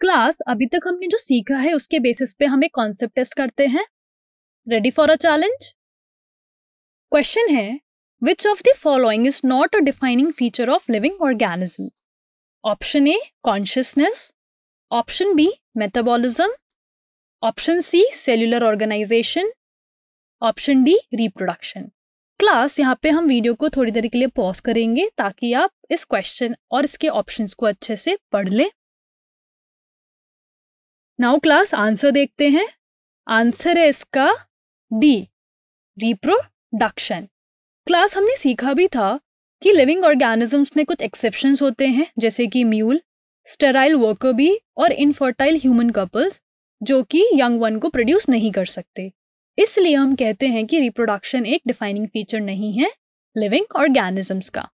class अभी तक हमने जो सीखा है उसके बेसिस पे हम एक कॉन्सेप्ट टेस्ट करते हैं ready for a challenge question है which of the following is not a defining feature of living organism option A consciousness option B metabolism option C cellular organisation option D reproduction class यहाँ पे हम video को थोड़ी देर के लिए pause करेंगे ताकि आप इस क्वेश्चन और इसके ऑप्शंस को अच्छे से पढ़ लें नाउ क्लास आंसर देखते हैं आंसर है इसका डी रिप्रोडक्शन क्लास हमने सीखा भी था कि लिविंग ऑर्गेनिजम्स में कुछ एक्सेप्शंस होते हैं जैसे कि म्यूल स्टेराइल वर्कर भी और इनफर्टाइल ह्यूमन कपल्स जो कि यंग वन को प्रोड्यूस नहीं कर सकते इसलिए हम कहते हैं कि रिप्रोडक्शन एक डिफाइनिंग फीचर नहीं है लिविंग ऑर्गेनिजम्स का